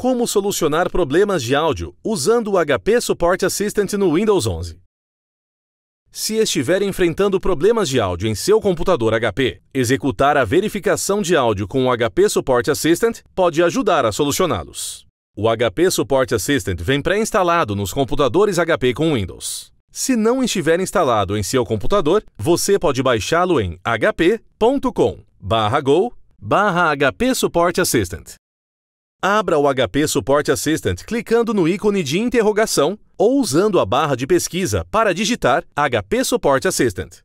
Como solucionar problemas de áudio usando o HP Support Assistant no Windows 11. Se estiver enfrentando problemas de áudio em seu computador HP, executar a verificação de áudio com o HP Support Assistant pode ajudar a solucioná-los. O HP Support Assistant vem pré-instalado nos computadores HP com Windows. Se não estiver instalado em seu computador, você pode baixá-lo em hp.com/go/hp Support Assistant. Abra o HP Support Assistant clicando no ícone de interrogação ou usando a barra de pesquisa para digitar HP Support Assistant.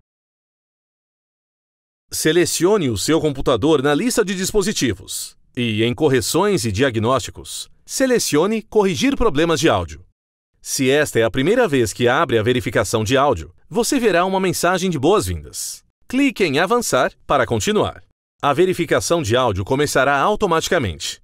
Selecione o seu computador na lista de dispositivos e, em Correções e Diagnósticos, selecione Corrigir problemas de áudio. Se esta é a primeira vez que abre a verificação de áudio, você verá uma mensagem de boas-vindas. Clique em Avançar para continuar. A verificação de áudio começará automaticamente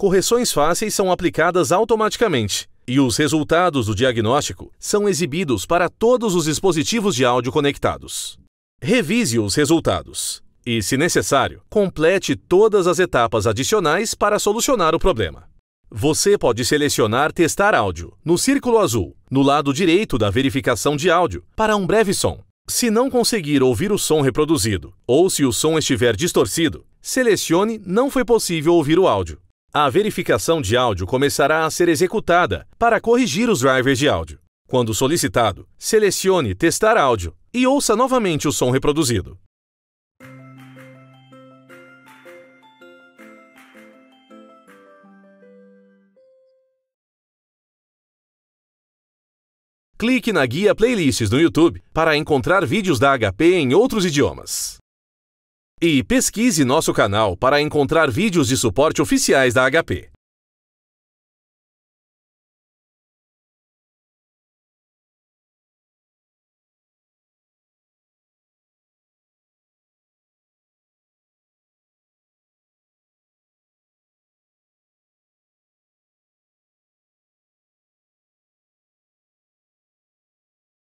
correções fáceis são aplicadas automaticamente e os resultados do diagnóstico são exibidos para todos os dispositivos de áudio conectados. Revise os resultados e, se necessário, complete todas as etapas adicionais para solucionar o problema. Você pode selecionar Testar áudio no círculo azul, no lado direito da verificação de áudio, para um breve som. Se não conseguir ouvir o som reproduzido ou se o som estiver distorcido, selecione Não foi possível ouvir o áudio a verificação de áudio começará a ser executada para corrigir os drivers de áudio. Quando solicitado, selecione Testar áudio e ouça novamente o som reproduzido. Clique na guia Playlists no YouTube para encontrar vídeos da HP em outros idiomas. E pesquise nosso canal para encontrar vídeos de suporte oficiais da HP.